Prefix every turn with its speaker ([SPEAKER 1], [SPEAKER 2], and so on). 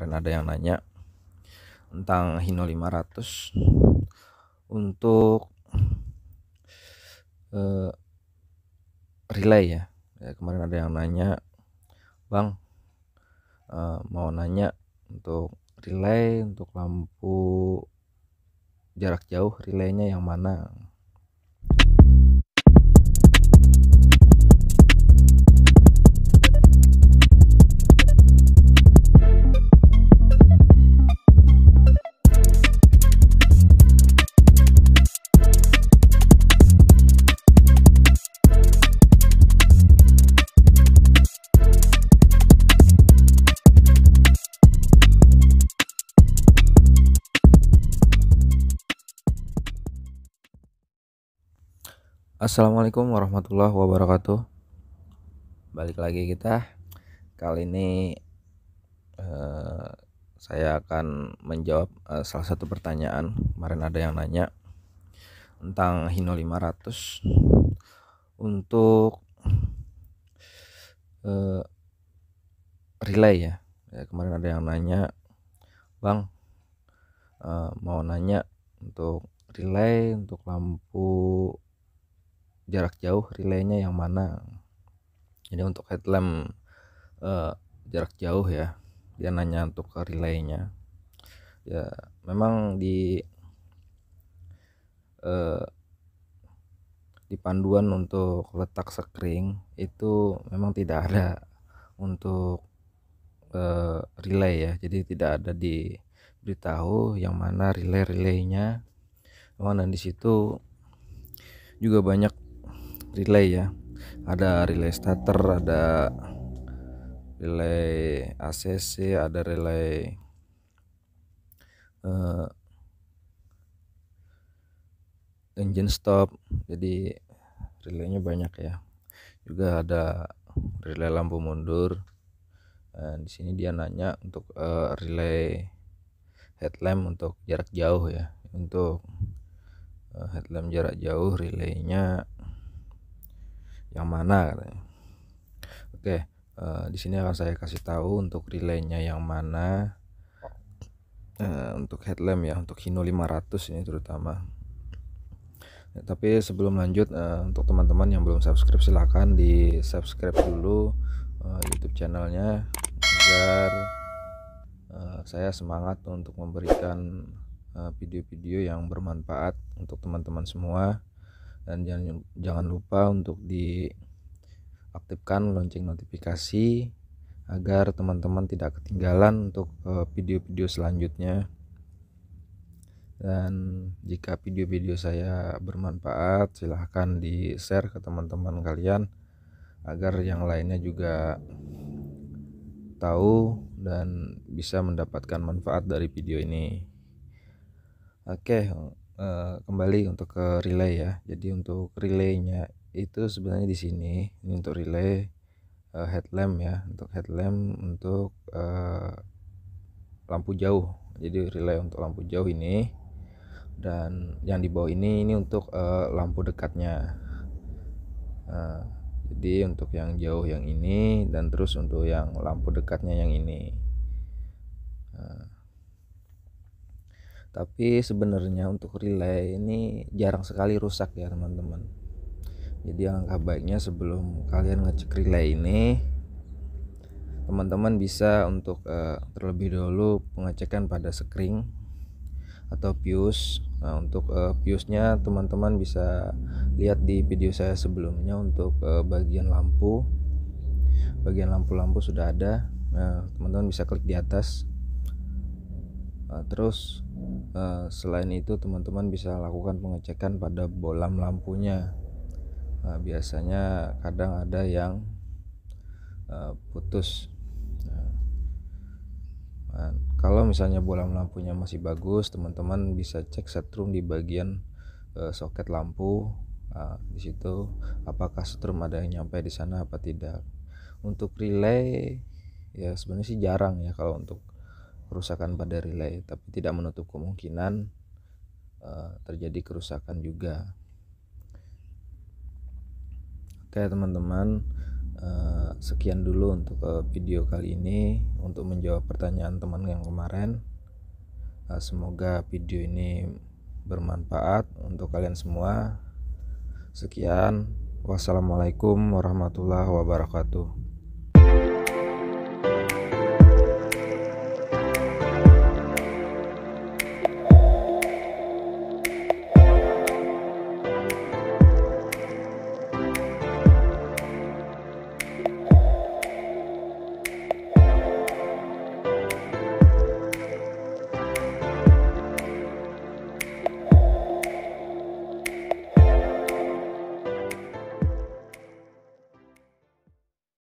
[SPEAKER 1] kemarin ada yang nanya tentang Hino 500 untuk uh, relay ya. ya kemarin ada yang nanya Bang uh, mau nanya untuk relay untuk lampu jarak jauh relaynya yang mana Assalamualaikum warahmatullahi wabarakatuh. Balik lagi kita. Kali ini eh, saya akan menjawab eh, salah satu pertanyaan. Kemarin ada yang nanya tentang Hino 500 untuk eh, relay ya. ya. Kemarin ada yang nanya, Bang, eh, mau nanya untuk relay untuk lampu jarak jauh relaynya yang mana jadi untuk headlamp uh, jarak jauh ya dia nanya untuk ke relaynya ya memang di uh, di panduan untuk letak sekring itu memang tidak ada untuk uh, relay ya jadi tidak ada di beritahu yang mana relay relaynya dan di situ juga banyak relay ya ada relay starter ada relay ACC ada relay uh, engine stop jadi relaynya banyak ya juga ada relay lampu mundur Dan eh, di sini dia nanya untuk uh, relay headlamp untuk jarak jauh ya untuk uh, headlamp jarak jauh relaynya yang mana katanya oke uh, di sini akan saya kasih tahu untuk relaynya yang mana uh, untuk headlamp ya untuk Hino 500 ini terutama ya, tapi sebelum lanjut uh, untuk teman-teman yang belum subscribe silahkan di subscribe dulu uh, YouTube channelnya agar uh, saya semangat untuk memberikan video-video uh, video -video yang bermanfaat untuk teman-teman semua dan jangan jangan lupa untuk diaktifkan lonceng notifikasi agar teman-teman tidak ketinggalan untuk eh, video-video selanjutnya dan jika video-video saya bermanfaat silahkan di share ke teman-teman kalian agar yang lainnya juga tahu dan bisa mendapatkan manfaat dari video ini oke Eh, kembali untuk ke relay ya jadi untuk relaynya itu sebenarnya di sini ini untuk relay uh, headlamp ya untuk headlamp untuk uh, lampu jauh jadi relay untuk lampu jauh ini dan yang di bawah ini ini untuk uh, lampu dekatnya uh, jadi untuk yang jauh yang ini dan terus untuk yang lampu dekatnya yang ini uh, tapi sebenarnya untuk relay ini jarang sekali rusak ya teman-teman jadi alangkah baiknya sebelum kalian ngecek relay ini teman-teman bisa untuk uh, terlebih dahulu pengecekan pada screen atau fuse nah untuk uh, eh, fuse nya teman-teman bisa lihat di video saya sebelumnya untuk uh, bagian lampu bagian lampu-lampu sudah ada nah teman-teman bisa klik di atas Eh, terus eh, selain itu teman-teman bisa lakukan pengecekan pada bolam lampunya eh, biasanya kadang ada yang putus Nah, kalau misalnya bolam lampunya masih bagus, teman-teman bisa cek setrum di bagian uh, soket lampu. Nah, di situ apakah setrum ada yang nyampe di sana apa tidak. Untuk relay ya sebenarnya sih jarang ya kalau untuk kerusakan pada relay, tapi tidak menutup kemungkinan uh, terjadi kerusakan juga. Oke teman-teman, uh, sekian dulu untuk uh, video kali ini untuk menjawab pertanyaan teman yang kemarin. Uh, semoga video ini bermanfaat untuk kalian semua. Sekian, wassalamualaikum warahmatullahi wabarakatuh.